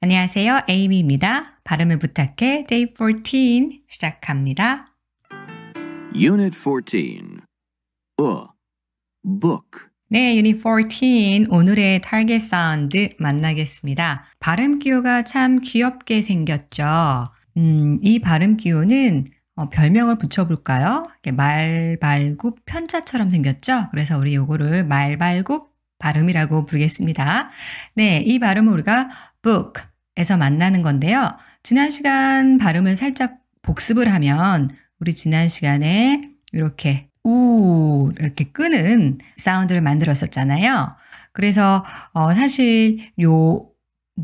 안녕하세요. 에이미입니다. 발음을 부탁해 Day 14 시작합니다. Unit 14 A Book 네, 유닛 14 오늘의 타겟 사운드 만나겠습니다. 발음 기호가 참 귀엽게 생겼죠. 음, 이 발음 기호는 어, 별명을 붙여볼까요? 말발굽 편차처럼 생겼죠? 그래서 우리 요거를 말발굽 발음이라고 부르겠습니다. 네, 이 발음을 우리가 book, 에서 만나는 건데요. 지난 시간 발음을 살짝 복습을 하면 우리 지난 시간에 이렇게 우 이렇게 끄는 사운드를 만들었었잖아요. 그래서 어 사실 요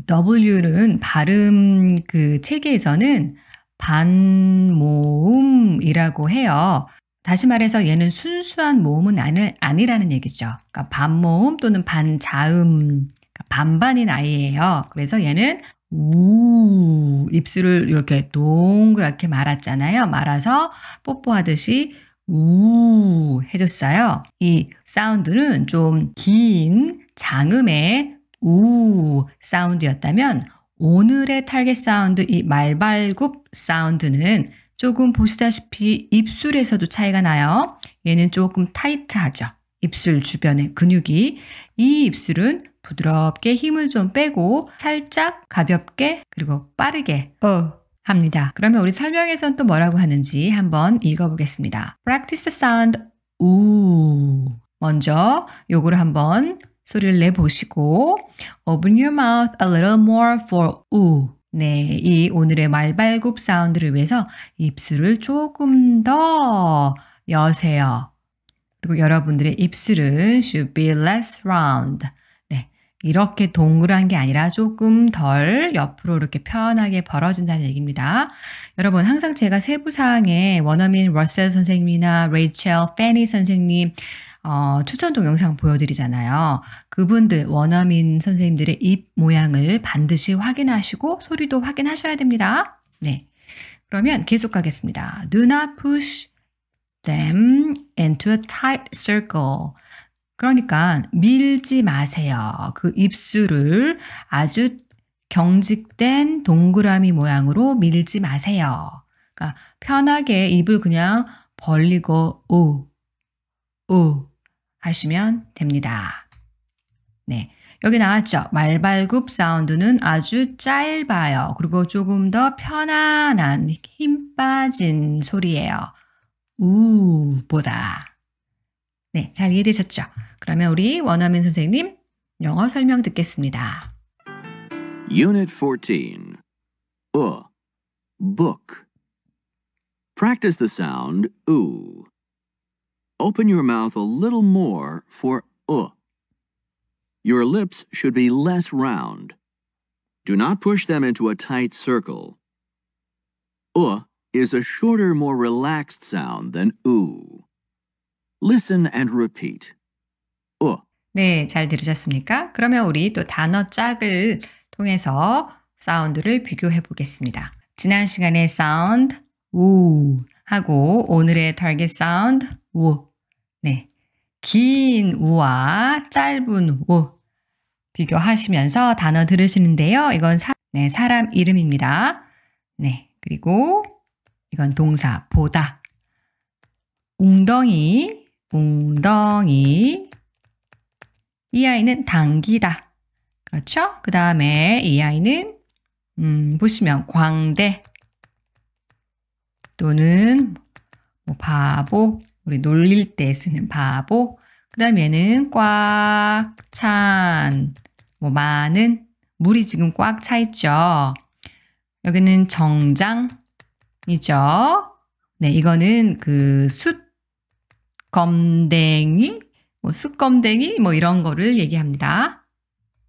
W는 발음 그 체계에서는 반모음이라고 해요. 다시 말해서 얘는 순수한 모음은 아니, 아니라는 얘기죠. 그러니까 반모음 또는 반자음, 그러니까 반반인 아이예요. 그래서 얘는 우 입술을 이렇게 동그랗게 말았잖아요. 말아서 뽀뽀하듯이 우 해줬어요. 이 사운드는 좀 긴 장음의 우 사운드였다면 오늘의 탈겟 사운드 이 말발굽 사운드는 조금 보시다시피 입술에서도 차이가 나요. 얘는 조금 타이트하죠. 입술 주변의 근육이 이 입술은 부드럽게 힘을 좀 빼고 살짝 가볍게 그리고 빠르게 어 합니다. 그러면 우리 설명에선 또 뭐라고 하는지 한번 읽어보겠습니다. Practice the sound 우 먼저 요거를 한번 소리를 내보시고 Open your mouth a little more for 우 네, 이 오늘의 말발굽 사운드를 위해서 입술을 조금 더 여세요. 그리고 여러분들의 입술은 should be less round. 이렇게 동그란 게 아니라 조금 덜 옆으로 이렇게 편하게 벌어진다는 얘기입니다. 여러분 항상 제가 세부사항에 원어민 러셀 선생님이나 레이첼, 페니 선생님 어, 추천 동영상 보여드리잖아요. 그분들 원어민 선생님들의 입 모양을 반드시 확인하시고 소리도 확인하셔야 됩니다. 네, 그러면 계속 가겠습니다. Do not push them into a tight circle. 그러니까 밀지 마세요. 그 입술을 아주 경직된 동그라미 모양으로 밀지 마세요. 그러니까 편하게 입을 그냥 벌리고 오, 오 하시면 됩니다. 네. 여기 나왔죠? 말발굽 사운드는 아주 짧아요. 그리고 조금 더 편안한 힘 빠진 소리예요. 우보다. 네, 잘 이해되셨죠? 그러면 우리 원어민 선생님 영어 설명 듣겠습니다. Unit 14. U. Book. Practice the sound oo. Open your mouth a little more for u. Your lips should be less round. Do not push them into a tight circle. U is a shorter, more relaxed sound than oo. Listen and repeat. 어. 네, 잘 들으셨습니까? 그러면 우리 또 단어 짝을 통해서 사운드를 비교해 보겠습니다. 지난 시간의 사운드 우 하고 오늘의 타겟 사운드 우. 네. 긴 우와 짧은 우 비교하시면서 단어 들으시는데요. 이건 사, 네, 사람 이름입니다. 네. 그리고 이건 동사 보다. 웅덩이 웅덩이. 이 아이는 당기다. 그렇죠? 그 다음에 이 아이는 음, 보시면 광대 또는 뭐 바보 우리 놀릴 때 쓰는 바보 그 다음에는 꽉찬뭐 많은 물이 지금 꽉 차 있죠. 여기는 정장이죠. 네, 이거는 그숯 검댕이, 뭐 숯검댕이 뭐 이런 거를 얘기합니다.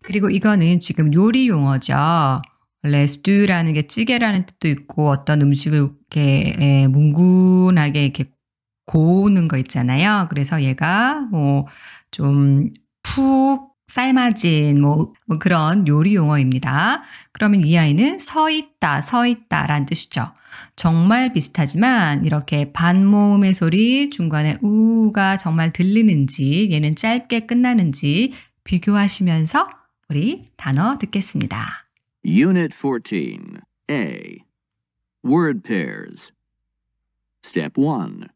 그리고 이거는 지금 요리 용어죠. 원래 스튜라는 게 찌개라는 뜻도 있고 어떤 음식을 이렇게 예, 뭉근하게 이렇게 고우는 거 있잖아요. 그래서 얘가 뭐 좀 푹 삶아진 뭐, 뭐, 그런 요리 용어입니다. 그러면 이 아이는 서 있다, 서 있다라는 뜻이죠. 정말 비슷하지만 이렇게 반모음의 소리 중간에 우가 정말 들리는지 얘는 짧게 끝나는지 비교하시면서 우리 단어 듣겠습니다. Unit 14 A Word Pairs Step 1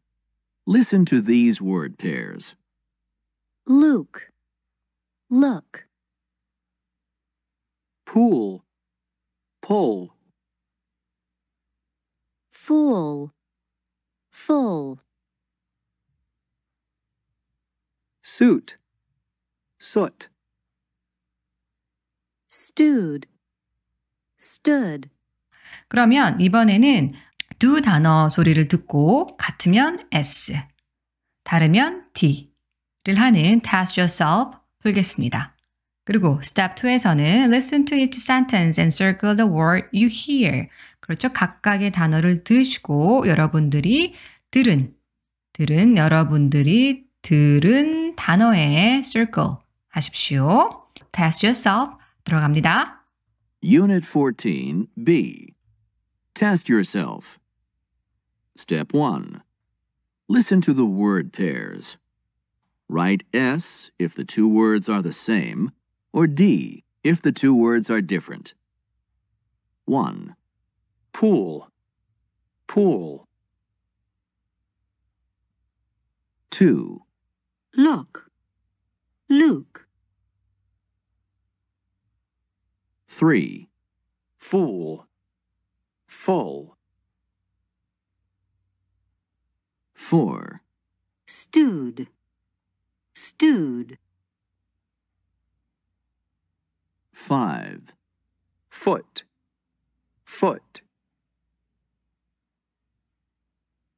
Listen to these word pairs. Luke Look Pool Pull fool, full. Suit, soot. Stood, stood. 그러면 이번에는 두 단어 소리를 듣고 같으면 S, 다르면 D를 하는 task yourself 풀겠습니다. 그리고 step 2에서는 listen to each sentence and circle the word you hear. 그렇죠. 각각의 단어를 들으시고 여러분들이 들은, 들은 여러분들이 들은 단어에 circle 하십시오. Test yourself 들어갑니다. Unit 14, B. Test yourself. Step 1. Listen to the word pairs. Write S if the two words are the same Or D, if the two words are different. 1. Pool. Pool. 2. Look. Luke. 3. Fool. Full. 4. Stewed. Stewed. Five. Foot. Foot.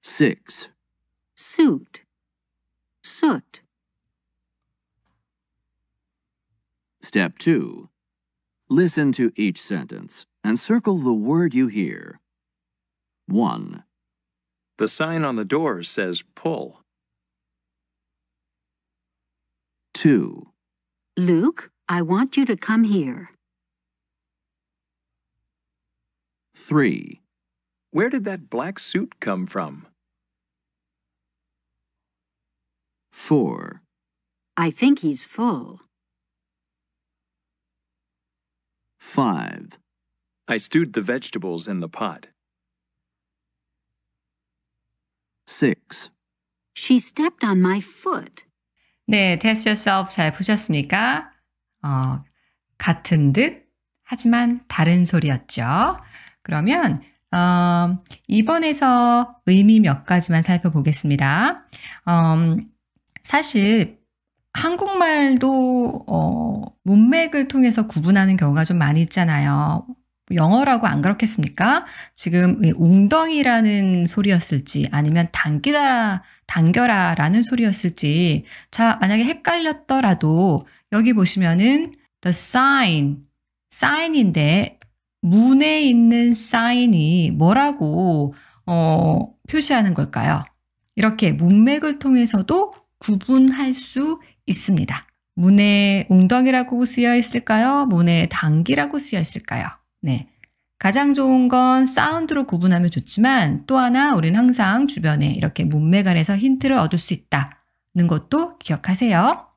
Six. Suit. Soot. Step two. Listen to each sentence and circle the word you hear. One. The sign on the door says pull. Two. Luke, I want you to come here. 3. Where did that black suit come from? 4. I think he's full. 5. I stewed the vegetables in the pot. 6. She stepped on my foot. 네, test yourself 잘 보셨습니까? 어, 같은 듯 하지만 다른 소리였죠. 그러면 어, 2번에서 의미 몇 가지만 살펴보겠습니다. 어, 사실 한국말도 어, 문맥을 통해서 구분하는 경우가 좀 많이 있잖아요. 영어라고 안 그렇겠습니까? 지금 웅덩이라는 소리였을지 아니면 당기다라 당겨라라는 소리였을지 자 만약에 헷갈렸더라도 여기 보시면은 the sign, sign인데 문에 있는 sign이 뭐라고 어, 표시하는 걸까요? 이렇게 문맥을 통해서도 구분할 수 있습니다. 문에 웅덩이라고 쓰여 있을까요? 문에 당기라고 쓰여 있을까요? 네. 가장 좋은 건 사운드로 구분하면 좋지만 또 하나 우리는 항상 주변에 이렇게 문맥 안에서 힌트를 얻을 수 있다는 것도 기억하세요.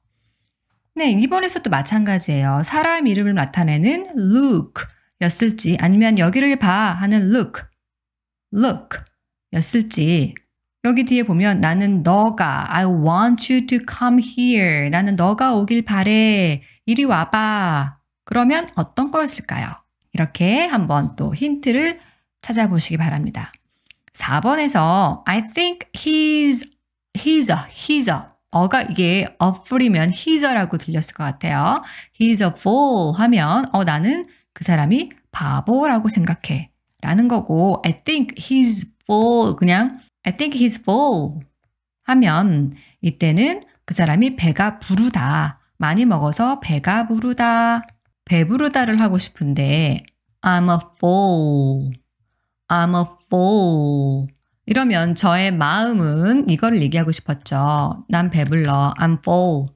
네, 이번에서도 마찬가지예요. 사람 이름을 나타내는 look 였을지 아니면 여기를 봐 하는 look, look 였을지 여기 뒤에 보면 나는 너가 I want you to come here. 나는 너가 오길 바래. 이리 와봐. 그러면 어떤 거였을까요? 이렇게 한번 또 힌트를 찾아보시기 바랍니다. 4번에서 I think he's he's a he's a 어가 이게 a fool이면 he's라고 들렸을 것 같아요. he's a fool 하면 어 나는 그 사람이 바보라고 생각해 라는 거고 I think he's full 그냥 I think he's full 하면 이때는 그 사람이 배가 부르다 많이 먹어서 배가 부르다 배부르다를 하고 싶은데 I'm a fool I'm a fool 이러면 저의 마음은 이걸 얘기하고 싶었죠. 난 배불러. I'm full.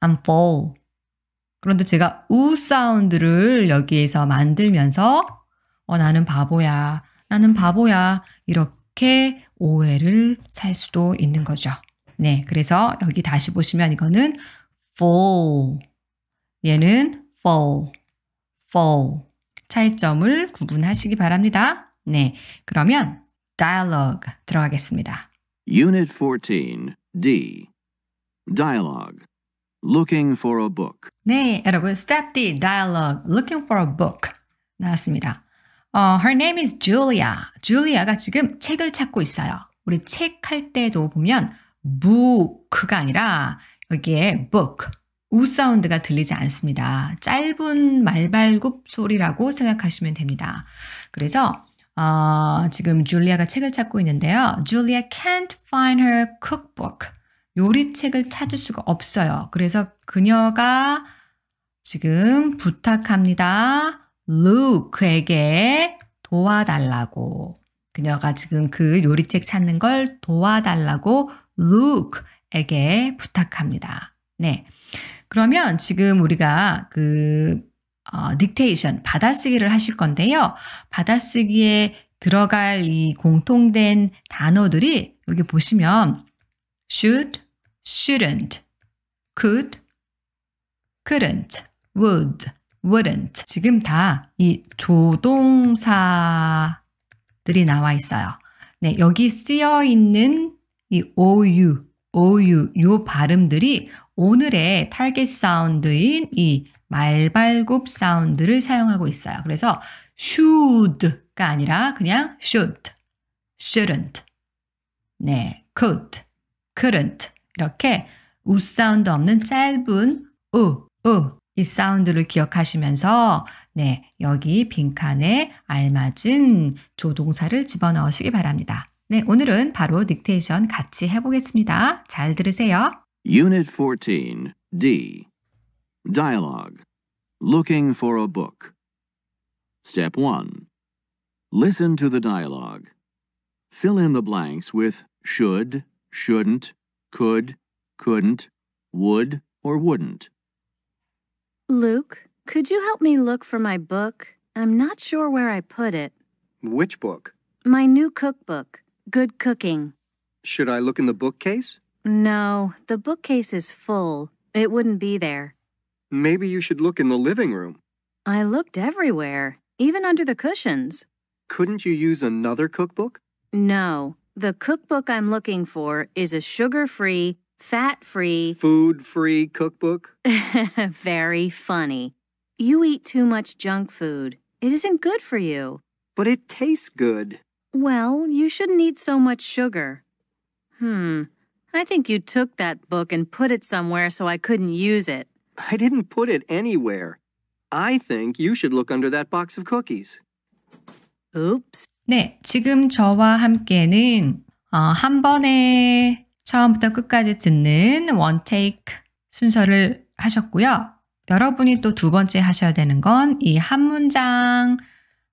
I'm full. 그런데 제가 우 사운드를 여기에서 만들면서 어, 나는 바보야. 나는 바보야. 이렇게 오해를 살 수도 있는 거죠. 네. 그래서 여기 다시 보시면 이거는 full. 얘는 full. full. 차이점을 구분하시기 바랍니다. 네. 그러면 dialogue 들어가겠습니다. Unit 14, D. Dialogue. Looking for a book. 네, 여러분. Step D, dialogue. Looking for a book. 나왔습니다. 어, her name is Julia. 줄리아가 지금 책을 찾고 있어요. 우리 책 할 때도 보면 book가 아니라 여기에 book, 우 사운드가 들리지 않습니다. 짧은 말발굽 소리라고 생각하시면 됩니다. 그래서 어, 지금 줄리아가 책을 찾고 있는데요. Julia can't find her cookbook. 요리책을 찾을 수가 없어요. 그래서 그녀가 지금 부탁합니다. 루크에게 도와달라고. 그녀가 지금 그 요리책 찾는 걸 도와달라고 루크에게 부탁합니다. 네. 그러면 지금 우리가 그 어, 딕테이션, 받아쓰기를 하실 건데요. 받아쓰기에 들어갈 이 공통된 단어들이 여기 보시면 should, shouldn't, could, couldn't, would, wouldn't. 지금 다 이 조동사들이 나와 있어요. 네, 여기 쓰여 있는 이 ou, ou, 요 발음들이 오늘의 타겟 사운드인 이 말발굽 사운드를 사용하고 있어요. 그래서 should가 아니라 그냥 should, shouldn't, 네, could, couldn't 이렇게 우 사운드 없는 짧은 우, 우. 이 사운드를 기억하시면서 네, 여기 빈칸에 알맞은 조동사를 집어넣으시기 바랍니다. 네, 오늘은 바로 딕테이션 같이 해보겠습니다. 잘 들으세요. Unit 14, D. Dialogue. Looking for a book. Step 1. Listen to the dialogue. Fill in the blanks with should, shouldn't, could, couldn't, would, or wouldn't. Luke, could you help me look for my book? I'm not sure where I put it. Which book? My new cookbook, Good Cooking. Should I look in the bookcase? No, the bookcase is full. It wouldn't be there. Maybe you should look in the living room. I looked everywhere, even under the cushions. Couldn't you use another cookbook? No. The cookbook I'm looking for is a sugar free, fat free, food free cookbook. Very funny. You eat too much junk food. It isn't good for you. But it tastes good. Well, you shouldn't eat so much sugar. Hmm. I think you took that book and put it somewhere so I couldn't use it. I didn't put it anywhere. I think you should look under that box of cookies. Oops. 네, 지금 저와 함께는 어, 한 번에 처음부터 끝까지 듣는 원테이크 순서를 하셨고요. 여러분이 또 두 번째 하셔야 되는 건 이 한 문장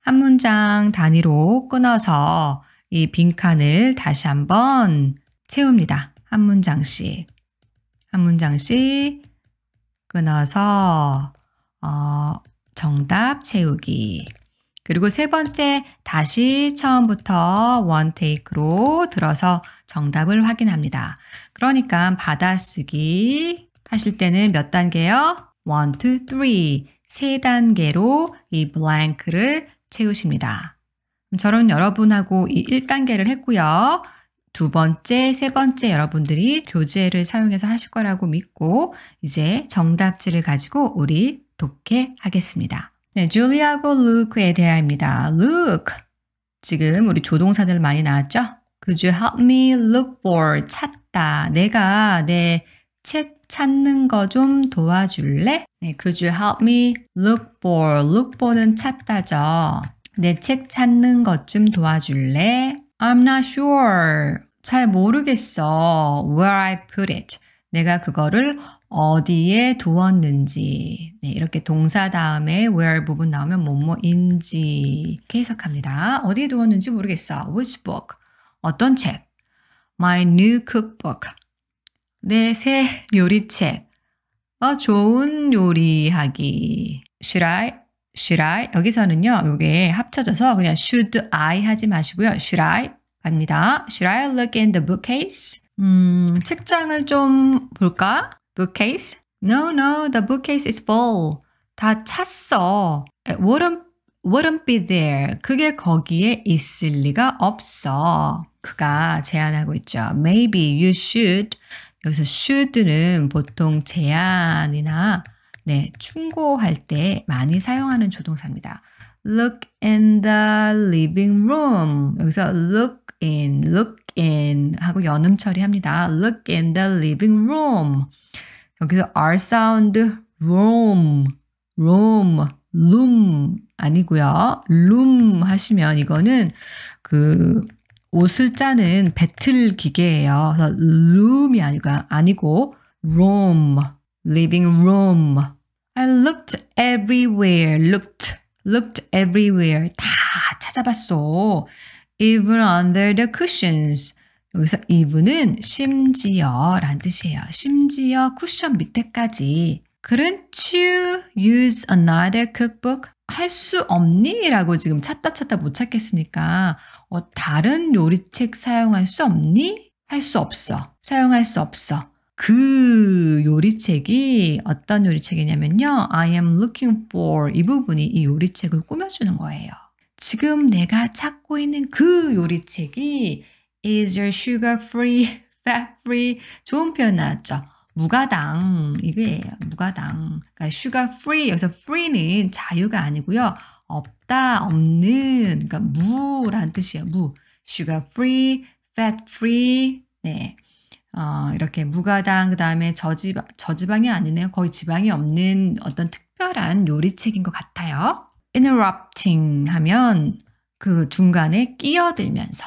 한 문장 단위로 끊어서 이 빈칸을 다시 한번 채웁니다. 한 문장씩 한 문장씩 끊어서 어, 정답 채우기. 그리고 세 번째 다시 처음부터 원테이크로 들어서 정답을 확인합니다. 그러니까 받아쓰기 하실 때는 몇 단계요? 1, 2, 3. 세 단계로 이 블랭크를 채우십니다. 저는 여러분하고 이 1단계를 했고요. 두 번째, 세 번째 여러분들이 교재를 사용해서 하실 거라고 믿고 이제 정답지를 가지고 우리 독해하겠습니다. 네, 줄리아고 루크에 대하입니다. 루크! 지금 우리 조동사들 많이 나왔죠? Could you help me look for? 찾다. 내가 내 책 찾는 거 좀 도와줄래? 네, could you help me look for? look for는 찾다죠. 내 책 찾는 것 좀 도와줄래? I'm not sure. 잘 모르겠어. Where I put it. 내가 그거를 어디에 두었는지. 네, 이렇게 동사 다음에 where 부분 나오면 뭐뭐인지 이렇게 해석합니다. 어디에 두었는지 모르겠어. Which book? 어떤 책? My new cookbook. 내새 네, 요리책. 어, 좋은 요리하기. Should I? Should I? 여기서는요, 이게 합쳐져서 그냥 should I 하지 마시고요. Should I? 갑니다. Should I look in the bookcase? 음, 책장을 좀 볼까? Bookcase? No, no, the bookcase is full. 다 찼어. It wouldn't, wouldn't be there. 그게 거기에 있을 리가 없어. 그가 제안하고 있죠. Maybe you should. 여기서 should는 보통 제안이나 네, 충고할 때 많이 사용하는 조동사입니다. Look in the living room. 여기서 look in, look in 하고 연음 처리합니다. look in the living room. 여기서 r 사운드 room, room, room 아니고요. room 하시면 이거는 그 옷을 짜는 배틀 기계예요. 그래서 room이 아니고 아니고 room, living room. I looked everywhere. looked looked everywhere. 다 찾아봤어. even under the cushions. 여기서 even은 심지어 란 뜻이에요. 심지어 쿠션 밑에까지. 그는 to use another cookbook 할 수 없니? 라고 지금 찾다 찾다 못 찾겠으니까 어, 다른 요리책 사용할 수 없니? 할 수 없어. 사용할 수 없어. 그 요리책이 어떤 요리책이냐면요. I am looking for 이 부분이 이 요리책을 꾸며주는 거예요. 지금 내가 찾고 있는 그 요리책이 is your sugar-free, fat-free 좋은 표현 나왔죠. 무가당 이게 무가당 그러니까 sugar-free 여기서 free는 자유가 아니고요. 없다, 없는 그러니까 무란 뜻이에요. 무 sugar-free, fat-free 네. 어, 이렇게 무가당 그다음에 저지방 저지방이 아니네요. 거의 지방이 없는 어떤 특별한 요리책인 것 같아요. interrupting 하면 그 중간에 끼어들면서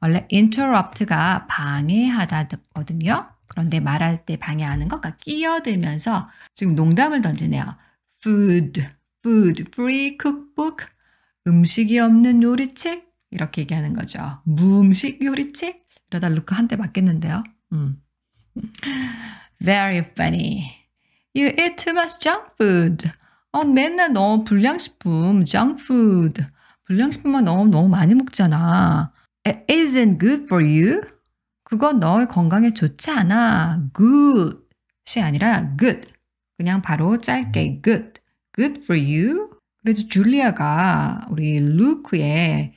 원래 interrupt가 방해하다거든요. 그런데 말할 때 방해하는 것과 끼어들면서 지금 농담을 던지네요. food, food, free cookbook, 음식이 없는 요리책 이렇게 얘기하는 거죠. 무음식 요리책? 이러다 루크 한대 맞겠는데요. 음. Very funny. You eat too much junk food. 아, 맨날 너 불량식품, junk 불량식품만 너무 너무 많이 먹잖아. It isn't good for you. 그건 너의 건강에 좋지 않아. good이 아니라 good. 그냥 바로 짧게 good. good for you. 그래서 줄리아가 우리 루크의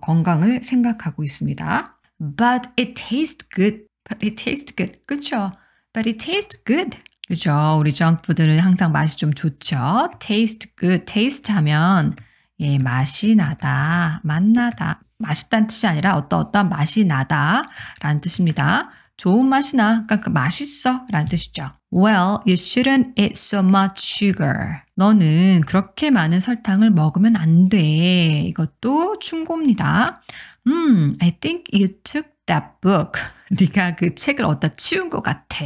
건강을 생각하고 있습니다. But it tastes good. But it tastes good. 그쵸? But it tastes good. 그죠. 우리 정푸드는 항상 맛이 좀 좋죠. taste good, taste 하면 예, 맛이 나다, 맛나다. 맛있다는 뜻이 아니라 어떠 어떠한 맛이 나다 라는 뜻입니다. 좋은 맛이 나, 그러니까 그 맛있어 라는 뜻이죠. Well, you shouldn't eat so much sugar. 너는 그렇게 많은 설탕을 먹으면 안 돼. 이것도 충고입니다. 음, I think you took that book. 네가 그 책을 어디다 치운 것 같아.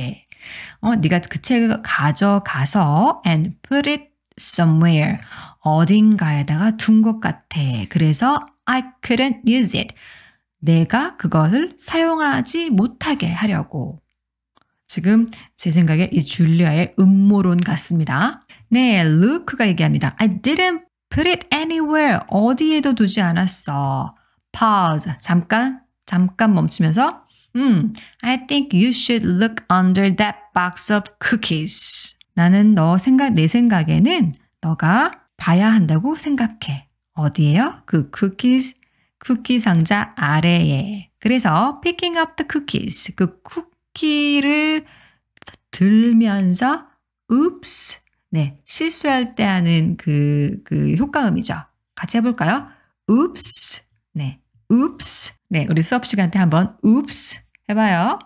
어, 네가 그 책을 가져가서 and put it somewhere. 어딘가에다가 둔 것 같아. 그래서 I couldn't use it. 내가 그것을 사용하지 못하게 하려고. 지금 제 생각에 이 줄리아의 음모론 같습니다. 네, 루크가 얘기합니다. I didn't put it anywhere. 어디에도 두지 않았어. pause. 잠깐, 잠깐 멈추면서 음, I think you should look under that box of cookies. 나는 너 생각, 내 생각에는 너가 봐야 한다고 생각해. 어디에요? 그 cookies, 쿠키 상자 아래에. 그래서 picking up the cookies. 그 쿠키를 들면서 oops. 네, 실수할 때 하는 그, 그 효과음이죠. 같이 해볼까요? oops. 네, oops. 네, 우리 수업 시간 때 한번 oops 해봐요.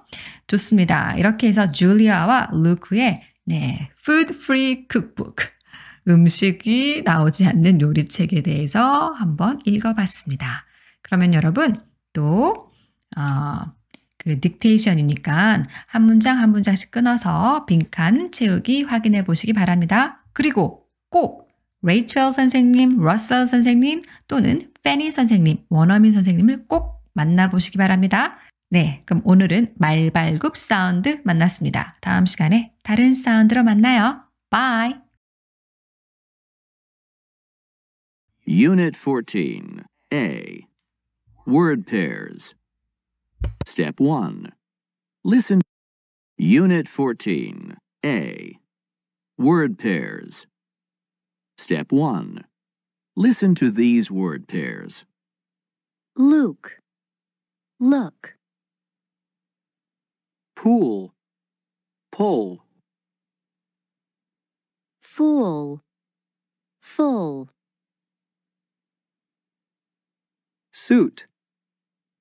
좋습니다. 이렇게 해서 줄리아와 루크의 네, food free cookbook. 음식이 나오지 않는 요리책에 대해서 한번 읽어봤습니다. 그러면 여러분 또, 어, 그 딕테이션이니까 한 문장 한 문장씩 끊어서 빈칸 채우기 확인해 보시기 바랍니다. 그리고 꼭 레이첼 선생님, 러셀 선생님 또는 페니 선생님, 원어민 선생님을 꼭 만나보시기 바랍니다. 네, 그럼 오늘은 말발굽 사운드 만났습니다. 다음 시간에 다른 사운드로 만나요. Bye! Unit 14 A Word Pairs Step 1 Listen Unit 14 A Word Pairs Step 1. Listen to these word pairs. Luke, look. Pool, pull. Fool, full. Suit,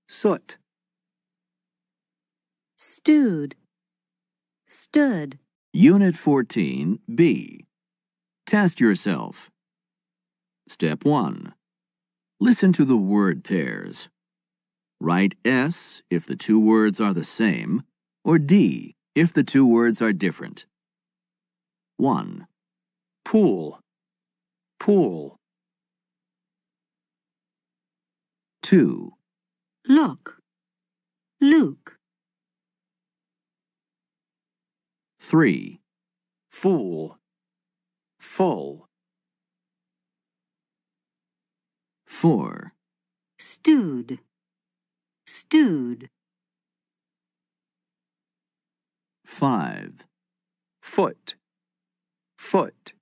soot. Stewed, stood. Unit 14, B. Test yourself. Step 1. Listen to the word pairs. Write S if the two words are the same, or D if the two words are different. 1. Pool. Pool. 2. Look. Luke. 3. Fool full. 4. Stewed, stewed. 5. Foot, foot.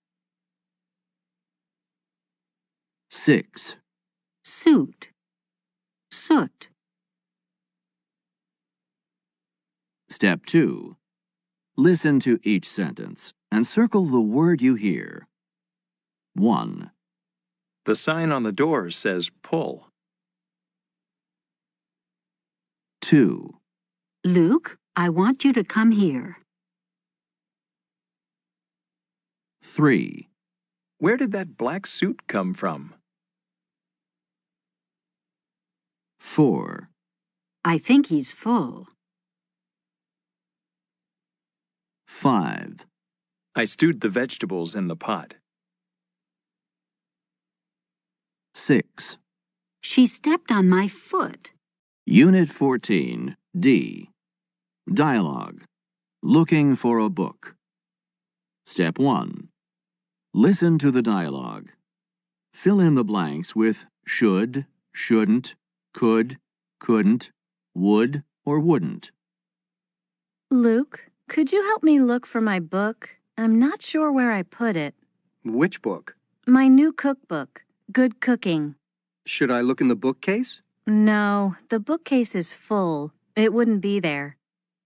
6. Suit, soot. Step 2. Listen to each sentence and circle the word you hear. 1. The sign on the door says pull. 2. Luke, I want you to come here. 3. Where did that black suit come from? 4. I think he's full. 5. I stewed the vegetables in the pot. 6. She stepped on my foot. Unit 14, D. Dialogue. Looking for a book. Step 1. Listen to the dialogue. Fill in the blanks with should, shouldn't, could, couldn't, would, or wouldn't. Luke, could you help me look for my book? I'm not sure where I put it. Which book? My new cookbook, Good Cooking. Should I look in the bookcase? No, the bookcase is full. It wouldn't be there.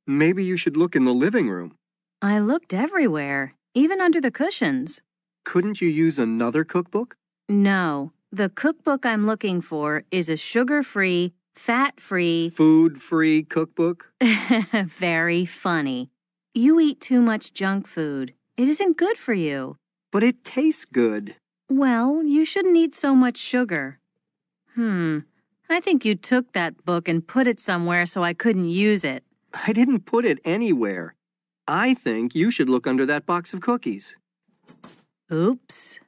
Maybe you should look in the living room. I looked everywhere, even under the cushions. Couldn't you use another cookbook? No. The cookbook I'm looking for is a sugar free, fat free, food free cookbook. Very funny. You eat too much junk food. It isn't good for you. But it tastes good. Well, you shouldn't eat so much sugar. Hmm. I think you took that book and put it somewhere so I couldn't use it. I didn't put it anywhere. I think you should look under that box of cookies. Oops.